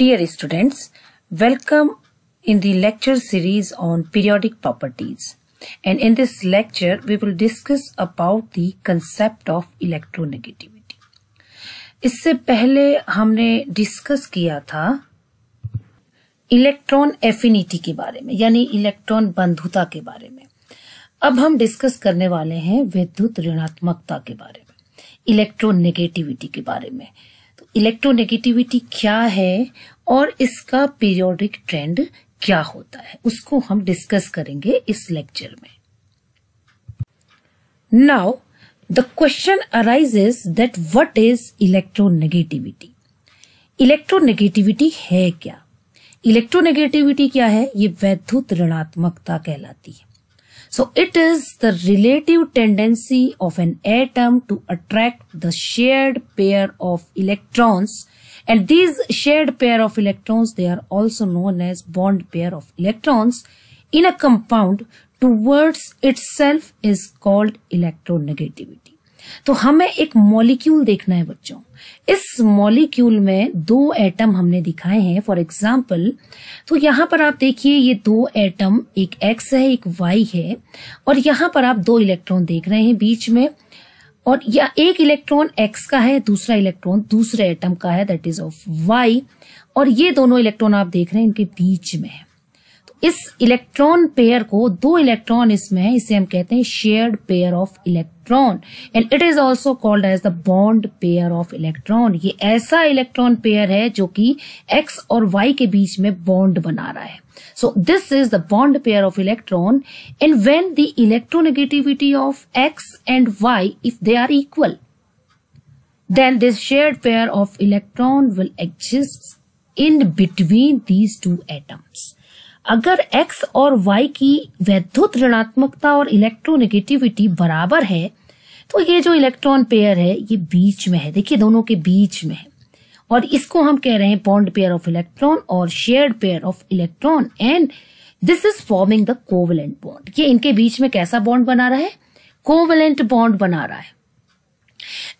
Dear students, welcome in the lecture series on periodic properties. And in this lecture, we will discuss about the concept of electronegativity. इससे पहले हमने discuss किया था electron affinity के बारे में यानी इलेक्ट्रॉन बंधुता के बारे में अब हम डिस्कस करने वाले हैं विद्युत ऋणात्मकता के बारे में इलेक्ट्रोनेगेटिविटी के बारे में इलेक्ट्रोनेगेटिविटी क्या है और इसका पीरियोडिक ट्रेंड क्या होता है उसको हम डिस्कस करेंगे इस लेक्चर में now the question arises that what is electronegativity electronegativity है क्या इलेक्ट्रोनेगेटिविटी क्या है ये वैद्युत ऋणात्मकता कहलाती है So it is the relative tendency of an atom to attract the shared pair of electrons and these shared pair of electrons they are also known as bond pair of electrons in a compound towards itself is called electronegativity. तो हमें एक molecule देखना है बच्चों इस molecule में दो atom हमने दिखाए हैं फॉर एग्जाम्पल तो यहां पर आप देखिए ये दो एटम एक एक्स है एक वाई है और यहां पर आप दो इलेक्ट्रॉन देख रहे हैं बीच में और या एक इलेक्ट्रॉन एक्स का है दूसरा इलेक्ट्रॉन दूसरे एटम का है दैट इज ऑफ वाई और ये दोनों इलेक्ट्रॉन आप देख रहे हैं इनके बीच में है इस इलेक्ट्रॉन पेयर को दो इलेक्ट्रॉन इसमें है इसे हम कहते हैं shared pair of electron and it is also called as the bond pair of electron ये ऐसा इलेक्ट्रॉन पेयर है जो कि एक्स और वाई के बीच में बॉन्ड बना रहा है so this is the bond pair of electron and when the electronegativity of X and Y if they are equal then this shared pair of electron will exist in between these two atoms. अगर x और y की वैद्युत ऋणात्मकता और electronegativity बराबर है तो ये जो इलेक्ट्रॉन पेयर है ये बीच में है देखिए दोनों के बीच में है और इसको हम कह रहे हैं बॉन्ड पेयर ऑफ इलेक्ट्रॉन और shared pair of electron and this is forming the covalent bond ये इनके बीच में कैसा बॉन्ड बना रहा है कोवलेंट बॉन्ड बना रहा है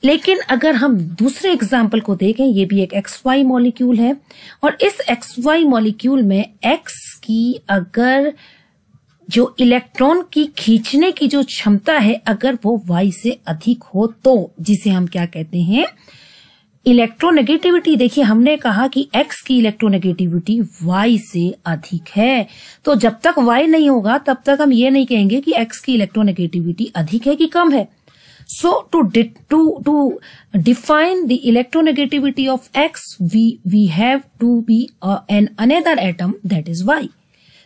लेकिन अगर हम दूसरे एग्जाम्पल को देखें ये भी एक एक्स वाई मॉलिक्यूल है और इस एक्स वाई मॉलिक्यूल में एक्स कि अगर जो इलेक्ट्रॉन की खींचने की जो क्षमता है अगर वो वाई से अधिक हो तो जिसे हम क्या कहते हैं इलेक्ट्रोनेगेटिविटी देखिए हमने कहा कि एक्स की इलेक्ट्रोनेगेटिविटी वाई से अधिक है तो जब तक वाई नहीं होगा तब तक हम ये नहीं कहेंगे कि एक्स की इलेक्ट्रोनेगेटिविटी अधिक है कि कम है So to to to define the electronegativity of X, we we have to be uh, an another atom that is Y.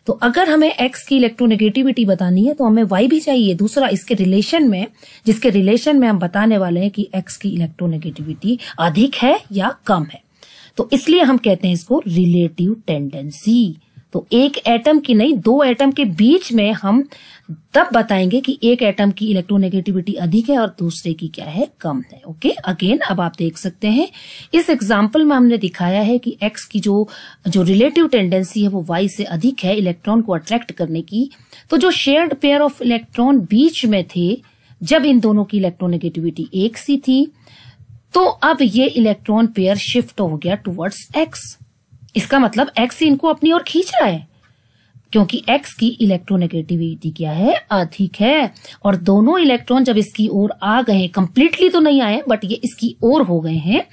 तो अगर हमें X की इलेक्ट्रोनेगेटिविटी बतानी है तो हमें Y भी चाहिए दूसरा इसके रिलेशन में जिसके रिलेशन में हम बताने वाले हैं कि X की इलेक्ट्रोनेगेटिविटी अधिक है या कम है तो इसलिए हम कहते हैं इसको रिलेटिव टेंडेंसी तो एक एटम की नहीं दो एटम के बीच में हम तब बताएंगे कि एक एटम की इलेक्ट्रोनेगेटिविटी अधिक है और दूसरे की क्या है कम है ओके अगेन अब आप देख सकते हैं इस एग्जाम्पल में हमने दिखाया है कि एक्स की जो जो रिलेटिव टेंडेंसी है वो वाई से अधिक है इलेक्ट्रॉन को अट्रैक्ट करने की तो जो शेयर्ड पेयर ऑफ इलेक्ट्रॉन बीच में थे जब इन दोनों की इलेक्ट्रोनेगेटिविटी एक सी थी तो अब ये इलेक्ट्रॉन पेयर शिफ्ट हो गया टुवर्ड्स एक्स इसका मतलब एक्स इनको अपनी ओर खींच रहा है क्योंकि एक्स की इलेक्ट्रोनेगेटिविटी क्या है अधिक है और दोनों इलेक्ट्रॉन जब इसकी ओर आ गए कंप्लीटली तो नहीं आए बट ये इसकी ओर हो गए हैं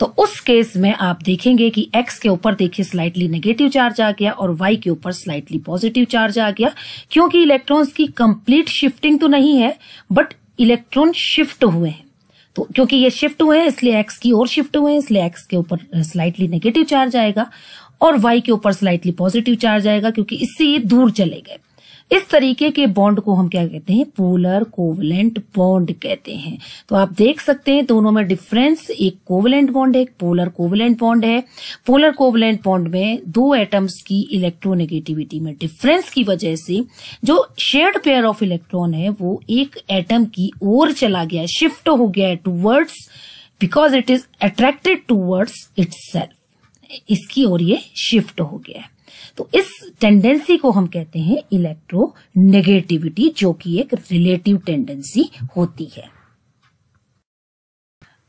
तो उस केस में आप देखेंगे कि x के ऊपर देखिए स्लाइटली नेगेटिव चार्ज आ गया और y के ऊपर स्लाइटली पॉजिटिव चार्ज आ गया क्योंकि इलेक्ट्रॉन्स की कंप्लीट शिफ्टिंग तो नहीं है बट इलेक्ट्रॉन शिफ्ट हुए हैं तो क्योंकि ये शिफ्ट हुए हैं इसलिए एक्स की ओर शिफ्ट हुए हैं इसलिए एक्स के ऊपर स्लाइटली नेगेटिव चार्ज आएगा और वाई के ऊपर स्लाइटली पॉजिटिव चार्ज आएगा क्योंकि इससे ये दूर चले गए इस तरीके के बॉन्ड को हम क्या कहते हैं पोलर कोवलेंट बॉन्ड कहते हैं तो आप देख सकते हैं दोनों में डिफरेंस एक कोवलेंट बॉन्ड है एक पोलर कोवलेंट बॉन्ड है पोलर कोवलेंट बॉन्ड में दो एटम्स की इलेक्ट्रोनेगेटिविटी में डिफरेंस की वजह से जो शेयर्ड पेयर ऑफ इलेक्ट्रॉन है वो एक एटम की ओर चला गया शिफ्ट हो गया है towards because it is attracted towards its इसकी ओर ये शिफ्ट हो गया है तो इस टेंडेंसी को हम कहते हैं इलेक्ट्रो नेगेटिविटी जो कि एक रिलेटिव टेंडेंसी होती है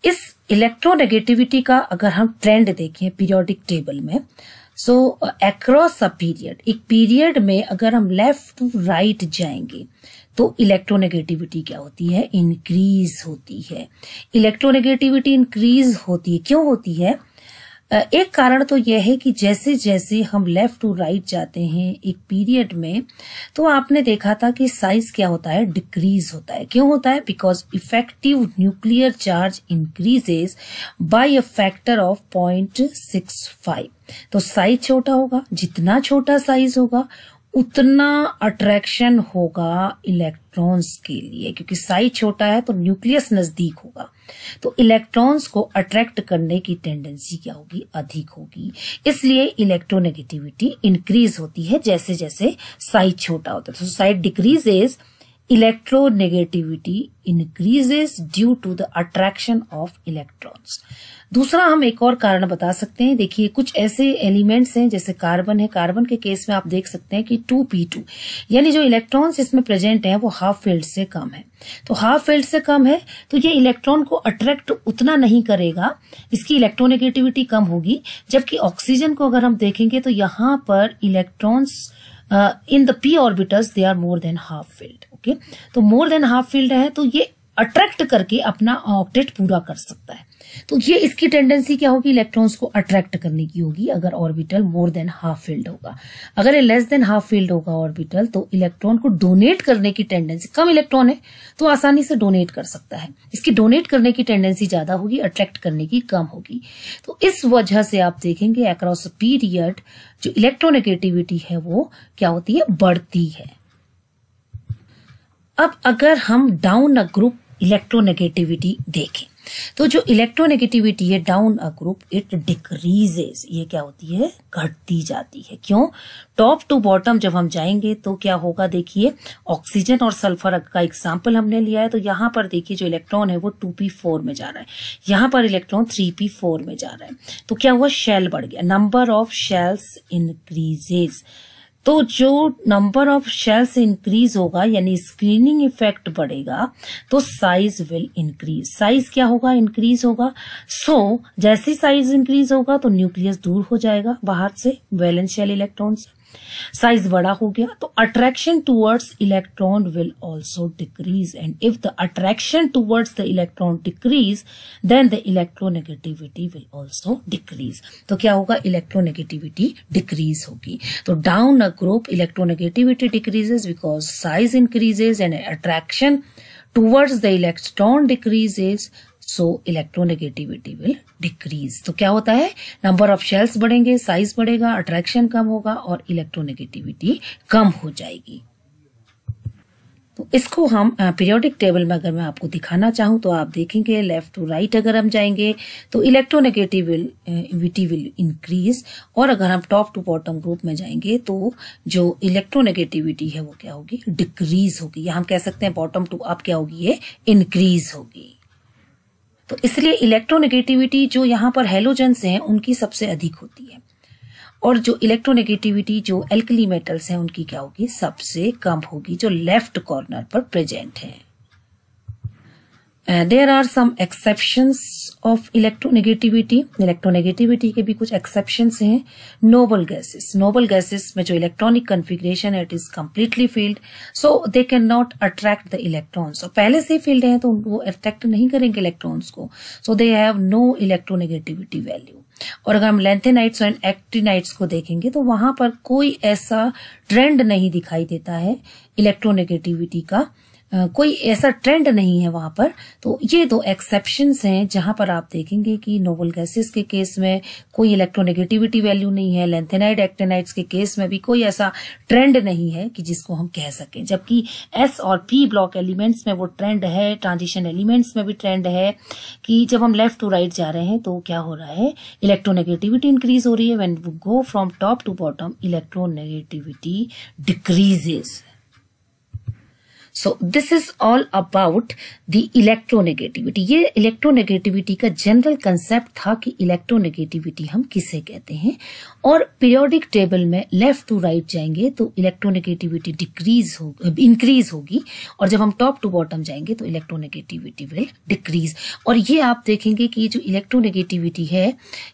इस इलेक्ट्रोनेगेटिविटी का अगर हम ट्रेंड देखें पीरियोडिक टेबल में सो अक्रॉस अ पीरियड एक पीरियड में अगर हम लेफ्ट टू राइट जाएंगे तो इलेक्ट्रोनेगेटिविटी क्या होती है इंक्रीज होती है इलेक्ट्रोनेगेटिविटी इंक्रीज होती है क्यों होती है एक कारण तो यह है कि जैसे जैसे हम लेफ्ट टू राइट जाते हैं एक पीरियड में तो आपने देखा था कि साइज क्या होता है डिक्रीज होता है क्यों होता है because effective nuclear charge increases by a factor of point six five तो साइज छोटा होगा जितना छोटा साइज होगा उतना अट्रैक्शन होगा इलेक्ट्रॉन्स के लिए क्योंकि साइज छोटा है तो न्यूक्लियस नजदीक होगा तो इलेक्ट्रॉन्स को अट्रैक्ट करने की टेंडेंसी क्या होगी अधिक होगी इसलिए इलेक्ट्रोनेगेटिविटी इंक्रीज होती है जैसे जैसे साइज छोटा होता है तो size decrease is electronegativity increases due to the attraction of electrons दूसरा हम एक और कारण बता सकते हैं देखिए कुछ ऐसे एलिमेंट्स हैं जैसे कार्बन है कार्बन के केस में आप देख सकते हैं कि 2p2 यानी जो इलेक्ट्रॉन्स इसमें प्रेजेंट हैं वो हाफ फील्ड से कम है तो हाफ फील्ड से कम है तो ये इलेक्ट्रॉन को अट्रैक्ट उतना नहीं करेगा इसकी इलेक्ट्रोनेगेटिविटी कम होगी जबकि ऑक्सीजन को अगर हम देखेंगे तो यहां पर electrons in the P orbitals they are more than half filled okay तो मोर देन हाफ फील्ड है तो ये अट्रैक्ट करके अपना ऑक्टेट पूरा कर सकता है तो ये इसकी टेंडेंसी क्या होगी इलेक्ट्रॉन्स को अट्रैक्ट करने की होगी अगर orbital more than half filled होगा अगर ये लेस देन हाफ फील्ड होगा ऑर्बिटल तो इलेक्ट्रॉन को डोनेट करने की टेंडेंसी कम इलेक्ट्रॉन है तो आसानी से डोनेट कर सकता है इसकी डोनेट करने की टेंडेंसी ज्यादा होगी अट्रैक्ट करने की कम होगी तो इस वजह से आप देखेंगे अक्रॉस पीरियड जो इलेक्ट्रोनेगेटिविटी है वो क्या होती है बढ़ती है अब अगर हम डाउन अ ग्रुप इलेक्ट्रोनेगेटिविटी देखें तो जो इलेक्ट्रोनेगेटिविटी है down a group it decreases ये क्या होती है घटती जाती है क्यों टॉप टू बॉटम जब हम जाएंगे तो क्या होगा देखिए ऑक्सीजन और सल्फर का एग्जाम्पल हमने लिया है तो यहां पर देखिए जो इलेक्ट्रॉन है वो टू पी फोर में जा रहा है यहां पर इलेक्ट्रॉन थ्री पी फोर में जा रहा है तो क्या हुआ शेल बढ़ गया नंबर ऑफ शेल्स इनक्रीजेस तो जो नंबर ऑफ शेल्स इंक्रीज होगा यानी स्क्रीनिंग इफेक्ट बढ़ेगा तो साइज विल इंक्रीज साइज क्या होगा इंक्रीज होगा सो so, जैसे साइज इंक्रीज होगा तो न्यूक्लियस दूर हो जाएगा बाहर से वैलेंस शेल इलेक्ट्रॉन से साइज बड़ा हो गया तो attraction towards electron will also decrease and if the attraction towards the electron decrease then the electronegativity will also decrease तो क्या होगा इलेक्ट्रोनेगेटिविटी डिक्रीज होगी तो down a group electronegativity decreases because size increases and attraction the electron decrease is so electronegativity will decrease तो क्या होता है number of shells बढ़ेंगे साइज बढ़ेगा अट्रैक्शन कम होगा और इलेक्ट्रोनेगेटिविटी कम हो जाएगी तो इसको हम पीरियोडिक टेबल में अगर मैं आपको दिखाना चाहूँ तो आप देखेंगे लेफ्ट टू राइट अगर हम जाएंगे तो इलेक्ट्रोनेगेटिविटी विल इंक्रीज और अगर हम टॉप टू बॉटम ग्रुप में जाएंगे तो जो इलेक्ट्रोनेगेटिविटी है वो क्या होगी डिक्रीज होगी या हम कह सकते हैं बॉटम टू अप क्या होगी ये इंक्रीज होगी तो इसलिए इलेक्ट्रोनेगेटिविटी जो यहाँ पर हेलोजेंस हैं उनकी सबसे अधिक होती है और जो इलेक्ट्रोनेगेटिविटी जो एल्कली मेटल्स हैं उनकी क्या होगी सबसे कम होगी जो लेफ्ट कॉर्नर पर प्रेजेंट है there are some exception of electronegativity electronegativity के भी कुछ एक्सेप्शन हैं नोबल गैसेस नोबल गैसेस में जो इलेक्ट्रॉनिक कन्फिग्रेशन है it is completely filled so they can not attract the electrons और पहले से फील्ड है तो वो अट्रैक्ट नहीं करेंगे इलेक्ट्रॉन्स को so they have no electronegativity value और अगर हम लेंथेनाइट्स एंड एक्टिनाइट्स को देखेंगे तो वहां पर कोई ऐसा ट्रेंड नहीं दिखाई देता है इलेक्ट्रोनेगेटिविटी का कोई ऐसा ट्रेंड नहीं है वहां पर तो ये दो एक्सेप्शन हैं जहां पर आप देखेंगे कि नोबल गैसेस के केस में कोई इलेक्ट्रोनेगेटिविटी वैल्यू नहीं है लेंथेनाइड एक्टेनाइड्स के केस में भी कोई ऐसा ट्रेंड नहीं है कि जिसको हम कह सकें जबकि एस और पी ब्लॉक एलिमेंट्स में वो ट्रेंड है ट्रांजिशन एलिमेंट्स में भी ट्रेंड है कि जब हम लेफ्ट टू राइट जा रहे हैं तो क्या हो रहा है इलेक्ट्रोनेगेटिविटी इंक्रीज हो रही है when go from top to bottom electronegativity decreases so this is all about the electronegativity ये इलेक्ट्रोनेगेटिविटी का जनरल कंसेप्ट था कि इलेक्ट्रोनेगेटिविटी हम किसे कहते हैं और पीरियोडिक टेबल में लेफ्ट टू राइट जाएंगे तो इलेक्ट्रोनेगेटिविटी डिक्रीज हो इंक्रीज होगी और जब हम टॉप टू बॉटम जाएंगे तो इलेक्ट्रोनेगेटिविटी विल डिक्रीज और ये आप देखेंगे कि ये जो इलेक्ट्रोनेगेटिविटी है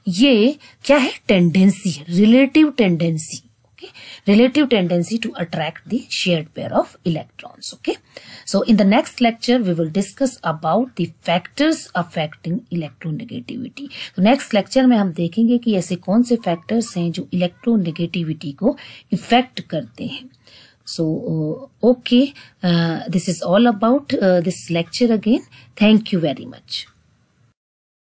ये क्या है tendency relative tendency okay relative tendency to attract the shared pair of electrons okay so in the next lecture we will discuss about the factors affecting electronegativity so next lecture mein hum dekhenge ki aise kaun se factors hain jo electronegativity ko effect karte hain So, okay, uh, this is all about uh, this lecture again. Thank you very much.